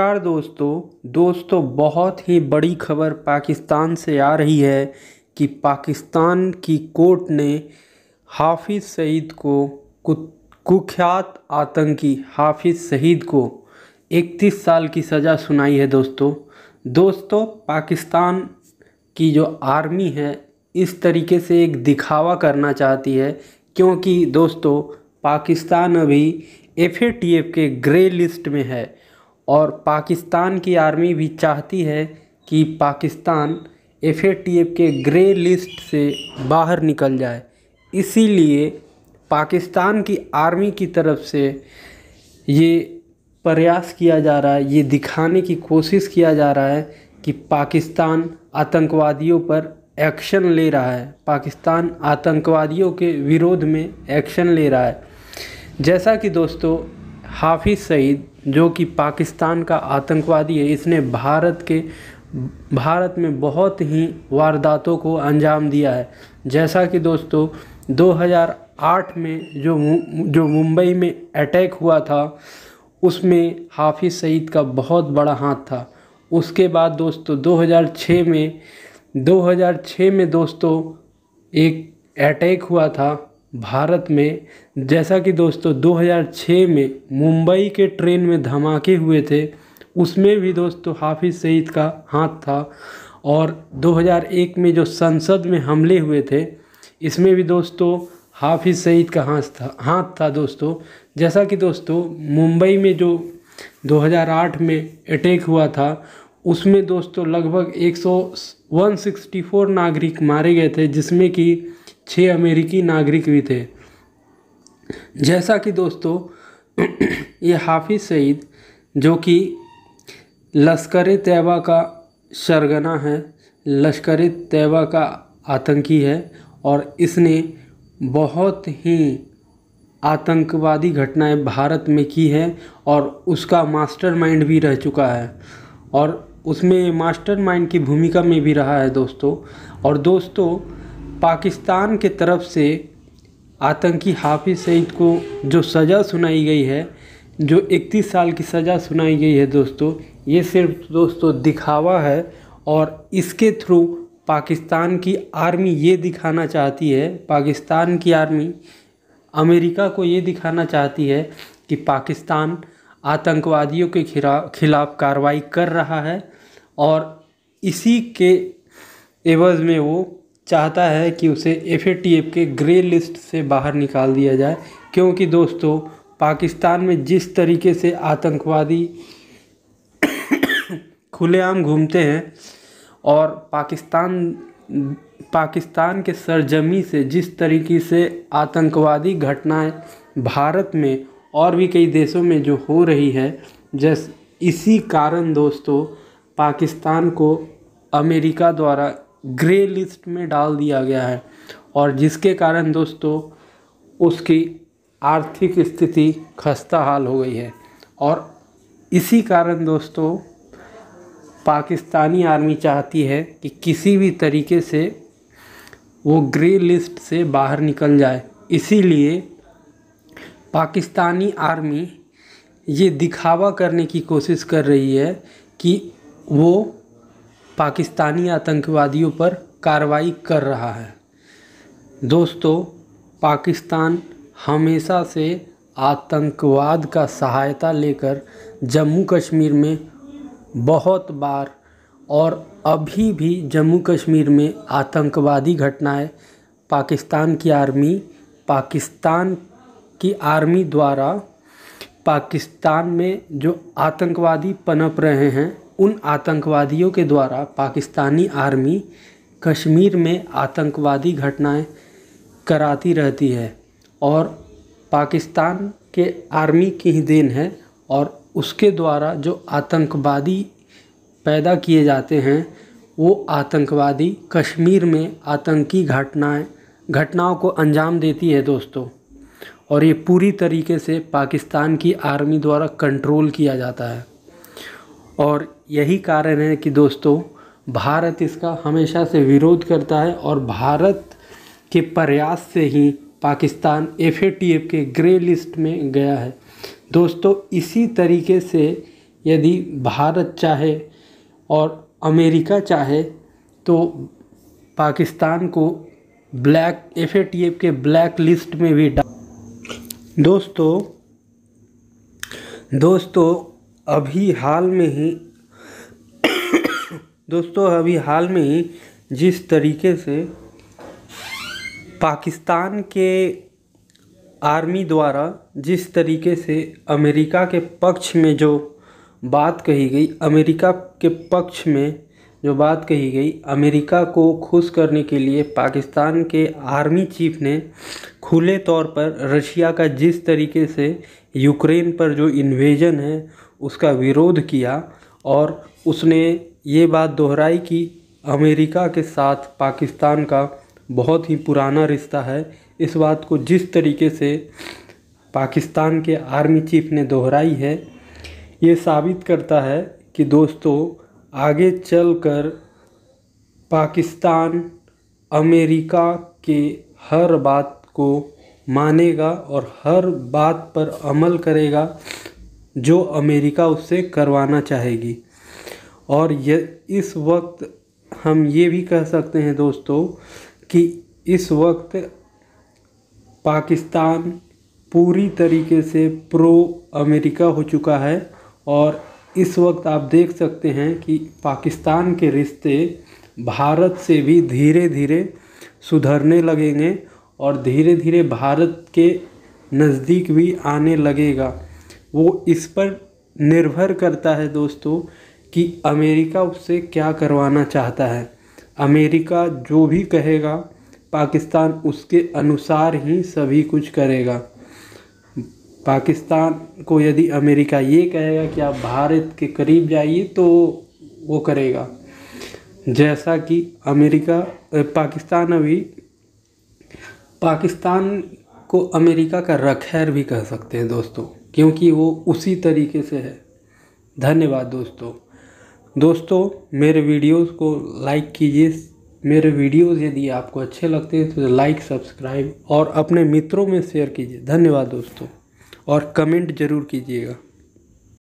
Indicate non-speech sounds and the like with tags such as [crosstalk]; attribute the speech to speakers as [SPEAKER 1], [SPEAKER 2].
[SPEAKER 1] नमस्कार दोस्तों दोस्तों बहुत ही बड़ी खबर पाकिस्तान से आ रही है कि पाकिस्तान की कोर्ट ने हाफिज़ सईद को कुख्यात आतंकी हाफिज़ सईद को 31 साल की सज़ा सुनाई है दोस्तों दोस्तों पाकिस्तान की जो आर्मी है इस तरीके से एक दिखावा करना चाहती है क्योंकि दोस्तों पाकिस्तान अभी एफ के ग्रे लिस्ट में है और पाकिस्तान की आर्मी भी चाहती है कि पाकिस्तान एफ के ग्रे लिस्ट से बाहर निकल जाए इसीलिए पाकिस्तान की आर्मी की तरफ से ये प्रयास किया जा रहा है ये दिखाने की कोशिश किया जा रहा है कि पाकिस्तान आतंकवादियों पर एक्शन ले रहा है पाकिस्तान आतंकवादियों के विरोध में एक्शन ले रहा है जैसा कि दोस्तों हाफिज़ सईद जो कि पाकिस्तान का आतंकवादी है इसने भारत के भारत में बहुत ही वारदातों को अंजाम दिया है जैसा कि दोस्तों 2008 में जो जो मुंबई में अटैक हुआ था उसमें हाफिज़ सईद का बहुत बड़ा हाथ था उसके बाद दोस्तों 2006 में 2006 में दोस्तों एक अटैक हुआ था भारत में जैसा कि दोस्तों 2006 में मुंबई के ट्रेन में धमाके हुए थे उसमें भी दोस्तों हाफिज़ सईद का हाथ था और 2001 में जो संसद में हमले हुए थे इसमें भी दोस्तों हाफिज़ सईद का हाथ था हाथ था दोस्तों जैसा कि दोस्तों मुंबई में जो 2008 में अटैक हुआ था उसमें दोस्तों लगभग 100 164 नागरिक मारे गए थे जिसमें कि छः अमेरिकी नागरिक भी थे जैसा कि दोस्तों [clears throat] ये हाफिज़ सईद जो कि लश्कर तैबा का सरगना है लश्कर तैबा का आतंकी है और इसने बहुत ही आतंकवादी घटनाएं भारत में की है और उसका मास्टरमाइंड भी रह चुका है और उसमें मास्टरमाइंड की भूमिका में भी रहा है दोस्तों और दोस्तों पाकिस्तान के तरफ से आतंकी हाफिज़ सईद को जो सज़ा सुनाई गई है जो 31 साल की सज़ा सुनाई गई है दोस्तों ये सिर्फ दोस्तों दिखावा है और इसके थ्रू पाकिस्तान की आर्मी ये दिखाना चाहती है पाकिस्तान की आर्मी अमेरिका को ये दिखाना चाहती है कि पाकिस्तान आतंकवादियों के खिलाफ कार्रवाई कर रहा है और इसी के एवज़ में वो चाहता है कि उसे एफ के ग्रे लिस्ट से बाहर निकाल दिया जाए क्योंकि दोस्तों पाकिस्तान में जिस तरीके से आतंकवादी [coughs] खुलेआम घूमते हैं और पाकिस्तान पाकिस्तान के सरजमी से जिस तरीके से आतंकवादी घटनाएं भारत में और भी कई देशों में जो हो रही है जैस इसी कारण दोस्तों पाकिस्तान को अमेरिका द्वारा ग्रे लिस्ट में डाल दिया गया है और जिसके कारण दोस्तों उसकी आर्थिक स्थिति खस्ता हाल हो गई है और इसी कारण दोस्तों पाकिस्तानी आर्मी चाहती है कि किसी भी तरीके से वो ग्रे लिस्ट से बाहर निकल जाए इसीलिए पाकिस्तानी आर्मी ये दिखावा करने की कोशिश कर रही है कि वो पाकिस्तानी आतंकवादियों पर कार्रवाई कर रहा है दोस्तों पाकिस्तान हमेशा से आतंकवाद का सहायता लेकर जम्मू कश्मीर में बहुत बार और अभी भी जम्मू कश्मीर में आतंकवादी घटनाएं पाकिस्तान की आर्मी पाकिस्तान की आर्मी द्वारा पाकिस्तान में जो आतंकवादी पनप रहे हैं उन आतंकवादियों के द्वारा पाकिस्तानी आर्मी कश्मीर में आतंकवादी घटनाएँ कराती रहती है और पाकिस्तान के आर्मी की ही देन है और उसके द्वारा जो आतंकवादी पैदा किए जाते हैं वो आतंकवादी कश्मीर में आतंकी घटनाएं घटनाओं को अंजाम देती है दोस्तों और ये पूरी तरीके से पाकिस्तान की आर्मी द्वारा कंट्रोल किया जाता है और यही कारण है कि दोस्तों भारत इसका हमेशा से विरोध करता है और भारत के प्रयास से ही पाकिस्तान एफ के ग्रे लिस्ट में गया है दोस्तों इसी तरीके से यदि भारत चाहे और अमेरिका चाहे तो पाकिस्तान को ब्लैक एफ के ब्लैक लिस्ट में भी डाल दोस्तों दोस्तों अभी हाल में ही दोस्तों अभी हाल में ही जिस तरीके से पाकिस्तान के आर्मी द्वारा जिस तरीके से अमेरिका के पक्ष में जो बात कही गई अमेरिका के पक्ष में जो बात कही गई अमेरिका को खुश करने के लिए पाकिस्तान के आर्मी चीफ ने खुले तौर पर रशिया का जिस तरीके से यूक्रेन पर जो इन्वेजन है उसका विरोध किया और उसने ये बात दोहराई कि अमेरिका के साथ पाकिस्तान का बहुत ही पुराना रिश्ता है इस बात को जिस तरीके से पाकिस्तान के आर्मी चीफ ने दोहराई है ये साबित करता है कि दोस्तों आगे चलकर पाकिस्तान अमेरिका के हर बात को मानेगा और हर बात पर अमल करेगा जो अमेरिका उससे करवाना चाहेगी और ये इस वक्त हम ये भी कह सकते हैं दोस्तों कि इस वक्त पाकिस्तान पूरी तरीके से प्रो अमेरिका हो चुका है और इस वक्त आप देख सकते हैं कि पाकिस्तान के रिश्ते भारत से भी धीरे धीरे सुधरने लगेंगे और धीरे धीरे भारत के नज़दीक भी आने लगेगा वो इस पर निर्भर करता है दोस्तों कि अमेरिका उससे क्या करवाना चाहता है अमेरिका जो भी कहेगा पाकिस्तान उसके अनुसार ही सभी कुछ करेगा पाकिस्तान को यदि अमेरिका ये कहेगा कि आप भारत के करीब जाइए तो वो करेगा जैसा कि अमेरिका पाकिस्तान अभी पाकिस्तान को अमेरिका का रखैर भी कह सकते हैं दोस्तों क्योंकि वो उसी तरीके से है धन्यवाद दोस्तों दोस्तों मेरे वीडियोस को लाइक कीजिए मेरे वीडियोस यदि आपको अच्छे लगते हैं तो लाइक सब्सक्राइब और अपने मित्रों में शेयर कीजिए धन्यवाद दोस्तों और कमेंट ज़रूर कीजिएगा